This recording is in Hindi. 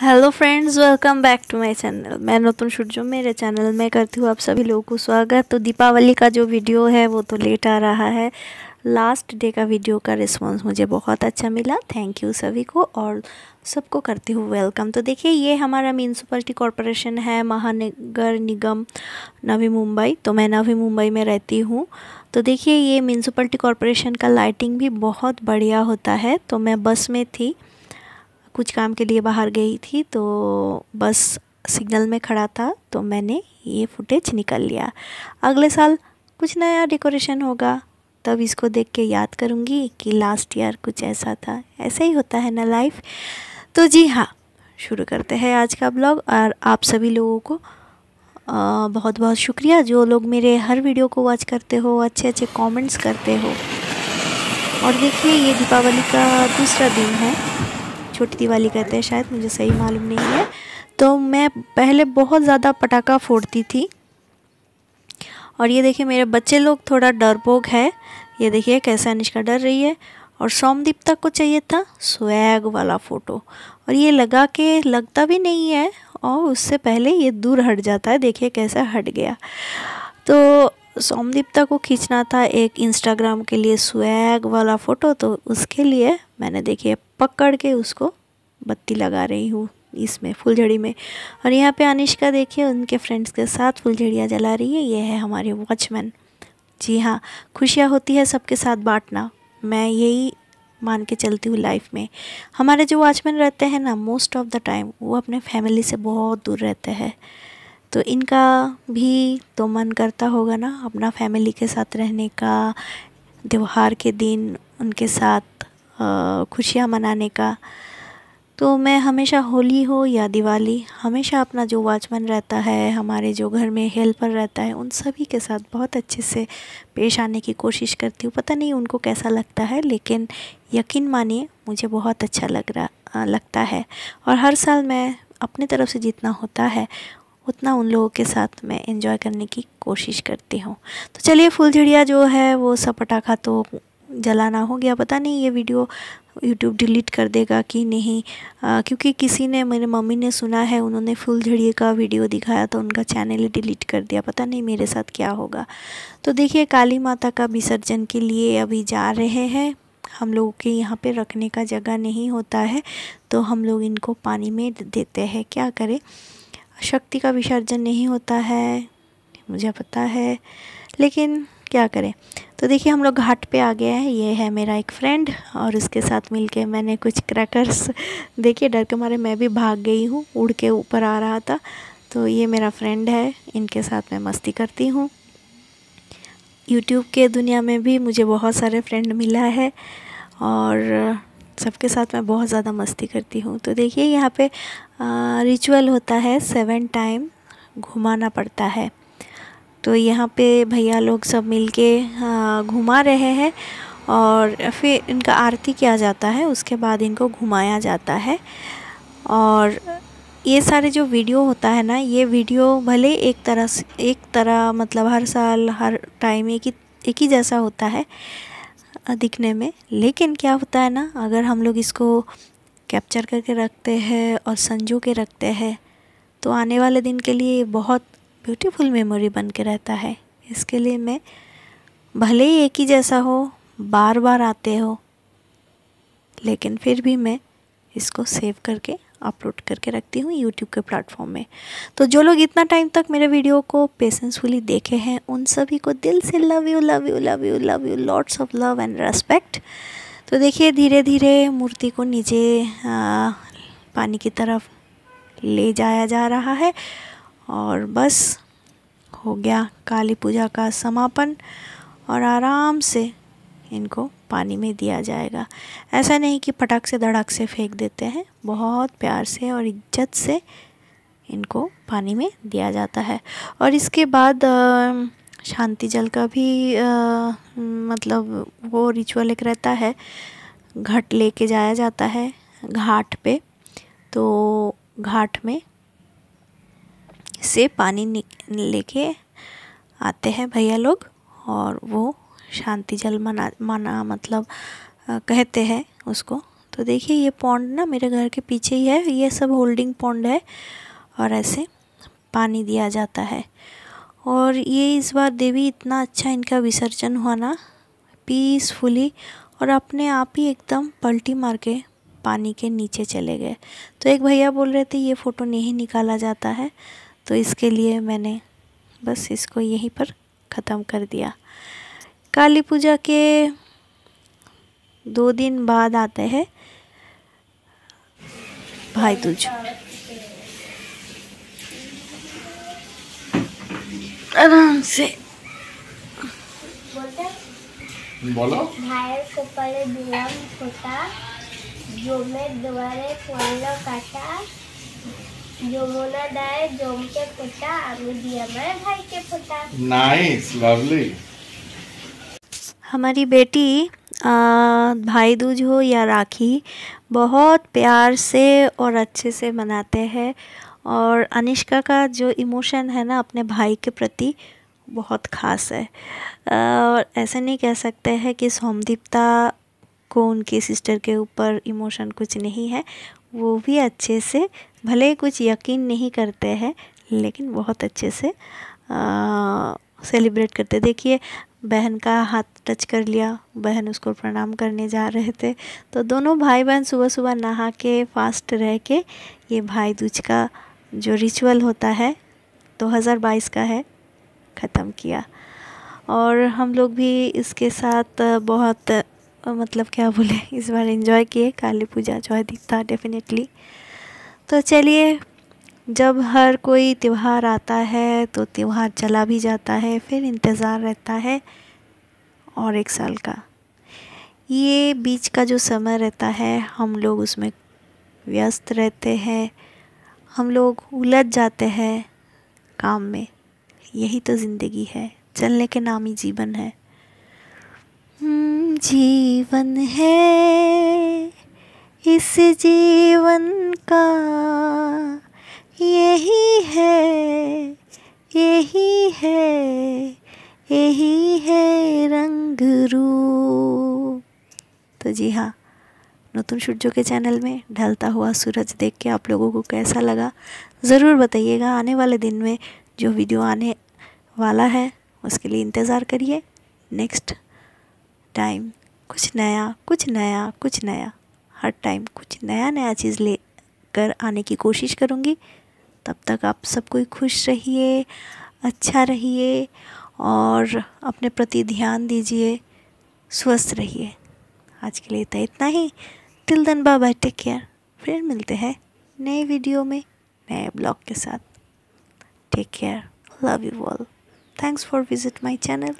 hello friends welcome back to my channel मैं नतुन सूर्य मेरे चैनल में करती हूँ आप सभी लोगों को स्वागत तो दीपावली का जो वीडियो है वो तो लेट आ रहा है लास्ट डे का वीडियो का रिस्पांस मुझे बहुत अच्छा मिला थैंक यू सभी को और सबको करती हूँ वेलकम तो देखिए ये हमारा म्यूनसिपलिटी कॉरपोरेशन है महानगर निगम नवी मुंबई तो मैं नवी मुंबई में रहती हूँ तो देखिए ये म्यूनसिपलिटी कॉरपोरेशन का लाइटिंग भी बहुत बढ़िया होता है तो मैं बस में थी कुछ काम के लिए बाहर गई थी तो बस सिग्नल में खड़ा था तो मैंने ये फुटेज निकल लिया अगले साल कुछ नया डेकोरेशन होगा तब इसको देख के याद करूँगी कि लास्ट ईयर कुछ ऐसा था ऐसा ही होता है ना लाइफ तो जी हाँ शुरू करते हैं आज का ब्लॉग और आप सभी लोगों को आ, बहुत बहुत शुक्रिया जो लोग मेरे हर वीडियो को वॉच करते हो अच्छे अच्छे कमेंट्स करते हो और देखिए ये दीपावली का दूसरा दिन है छोटी दिवाली कहते हैं शायद मुझे सही मालूम नहीं है तो मैं पहले बहुत ज़्यादा पटाखा फोड़ती थी और ये देखिए मेरे बच्चे लोग थोड़ा डरपोक है ये देखिए कैसा निष्का डर रही है और सोमदीप तक को चाहिए था स्वैग वाला फ़ोटो और ये लगा के लगता भी नहीं है और उससे पहले ये दूर हट जाता है देखिए कैसा हट गया तो सोमदीप्ता को खींचना था एक इंस्टाग्राम के लिए स्वैग वाला फ़ोटो तो उसके लिए मैंने देखिए पकड़ के उसको बत्ती लगा रही हूँ इसमें फुलझड़ी में और यहाँ पे अनिष्का देखिए उनके फ्रेंड्स के साथ फुलझड़ियाँ जला रही है ये है हमारे वॉचमैन जी हाँ खुशियाँ होती है सबके साथ बांटना मैं यही मान के चलती हूँ लाइफ में हमारे जो वॉचमैन रहते हैं ना मोस्ट ऑफ़ द टाइम वो अपने फैमिली से बहुत दूर रहते हैं तो इनका भी तो मन करता होगा ना अपना फैमिली के साथ रहने का त्यौहार के दिन उनके साथ खुशियाँ मनाने का तो मैं हमेशा होली हो या दिवाली हमेशा अपना जो वॉचमैन रहता है हमारे जो घर में हेल्पर रहता है उन सभी के साथ बहुत अच्छे से पेश आने की कोशिश करती हूँ पता नहीं उनको कैसा लगता है लेकिन यकीन मानिए मुझे बहुत अच्छा लग रहा लगता है और हर साल मैं अपनी तरफ से जितना होता है उतना उन लोगों के साथ मैं इन्जॉय करने की कोशिश करती हूँ तो चलिए फुलझड़िया जो है वो सब पटाखा तो जलाना हो गया पता नहीं ये वीडियो यूट्यूब डिलीट कर देगा कि नहीं आ, क्योंकि किसी ने मेरे मम्मी ने सुना है उन्होंने फुल झड़िए का वीडियो दिखाया तो उनका चैनल ही डिलीट कर दिया पता नहीं मेरे साथ क्या होगा तो देखिए काली माता का विसर्जन के लिए अभी जा रहे हैं हम लोगों के यहाँ पे रखने का जगह नहीं होता है तो हम लोग इनको पानी में देते हैं क्या करें शक्ति का विसर्जन नहीं होता है मुझे पता है लेकिन क्या करें तो देखिए हम लोग घाट पे आ गए हैं ये है मेरा एक फ्रेंड और उसके साथ मिलके मैंने कुछ क्रैकर्स देखिए डर के मारे मैं भी भाग गई हूँ उड़ के ऊपर आ रहा था तो ये मेरा फ्रेंड है इनके साथ मैं मस्ती करती हूँ यूट्यूब के दुनिया में भी मुझे बहुत सारे फ्रेंड मिला है और सबके साथ मैं बहुत ज़्यादा मस्ती करती हूँ तो देखिए यहाँ पे रिचुअल होता है सेवन टाइम घुमाना पड़ता है तो यहाँ पे भैया लोग सब मिलके घुमा रहे हैं और फिर इनका आरती किया जाता है उसके बाद इनको घुमाया जाता है और ये सारे जो वीडियो होता है ना ये वीडियो भले एक तरह से एक तरह मतलब हर साल हर टाइम एक ही एक ही जैसा होता है दिखने में लेकिन क्या होता है ना अगर हम लोग इसको कैप्चर करके रखते हैं और संजो के रखते हैं तो आने वाले दिन के लिए बहुत ब्यूटीफुल मेमोरी बन के रहता है इसके लिए मैं भले ही एक ही जैसा हो बार बार आते हो लेकिन फिर भी मैं इसको सेव करके अपलोड करके रखती हूँ यूट्यूब के प्लेटफॉर्म में तो जो लोग इतना टाइम तक मेरे वीडियो को पेशेंसफुली देखे हैं उन सभी को दिल से love you love you love you love you lots of love and respect तो देखिए धीरे धीरे मूर्ति को नीचे पानी की तरफ ले जाया जा रहा है और बस हो गया काली पूजा का समापन और आराम से इनको पानी में दिया जाएगा ऐसा नहीं कि पटक से धड़क से फेंक देते हैं बहुत प्यार से और इज्जत से इनको पानी में दिया जाता है और इसके बाद शांति जल का भी आ, मतलब वो रिचुअल एक रहता है घट लेके जाया जाता है घाट पे तो घाट में से पानी लेके आते हैं भैया लोग और वो शांति जल मना माना मतलब आ, कहते हैं उसको तो देखिए ये पौंड ना मेरे घर के पीछे ही है ये सब होल्डिंग पौंड है और ऐसे पानी दिया जाता है और ये इस बार देवी इतना अच्छा इनका विसर्जन हुआ ना पीसफुली और अपने आप ही एकदम पलटी मार के पानी के नीचे चले गए तो एक भैया बोल रहे थे ये फ़ोटो नहीं निकाला जाता है तो इसके लिए मैंने बस इसको यहीं पर ख़त्म कर दिया काली पूजा के दो दिन बाद आते है भाई दूज आराम से बोलो भाई को पहले जो मैं दोबारे फोनलो काटा যমুনা দায় জমকে ফোটা আমি দিয়ে আমার ভাইকে ফোটা নাইস লাভলি हमारी बेटी आ, भाई दूज हो या राखी बहुत प्यार से और अच्छे से मनाते हैं और अनिष्का का जो इमोशन है ना अपने भाई के प्रति बहुत ख़ास है और ऐसे नहीं कह सकते हैं कि सोमदीप्ता को उनकी सिस्टर के ऊपर इमोशन कुछ नहीं है वो भी अच्छे से भले कुछ यकीन नहीं करते हैं लेकिन बहुत अच्छे से आ, सेलिब्रेट करते देखिए बहन का हाथ टच कर लिया बहन उसको प्रणाम करने जा रहे थे तो दोनों भाई बहन सुबह सुबह नहा के फास्ट रह के ये भाई दूज का जो रिचुअल होता है 2022 का है ख़त्म किया और हम लोग भी इसके साथ बहुत मतलब क्या बोले इस बार एंजॉय किए काली पूजा जो है दिखता डेफिनेटली तो चलिए जब हर कोई त्यौहार आता है तो त्यौहार चला भी जाता है फिर इंतज़ार रहता है और एक साल का ये बीच का जो समय रहता है हम लोग उसमें व्यस्त रहते हैं हम लोग उलझ जाते हैं काम में यही तो ज़िंदगी है चलने के नाम ही जीवन है हम्म, जीवन है इस जीवन का यही है यही है यही है रंग रू तो जी हाँ नूतन सूर्यो के चैनल में ढलता हुआ सूरज देख के आप लोगों को कैसा लगा ज़रूर बताइएगा आने वाले दिन में जो वीडियो आने वाला है उसके लिए इंतज़ार करिए नेक्स्ट टाइम कुछ नया कुछ नया कुछ नया हर टाइम कुछ नया नया चीज़ ले कर आने की कोशिश करूँगी तब तक आप सब कोई खुश रहिए अच्छा रहिए और अपने प्रति ध्यान दीजिए स्वस्थ रहिए आज के लिए तो इतना ही till then bye bye take care फिर मिलते हैं नए वीडियो में नए ब्लॉग के साथ take care love you all thanks for visit my channel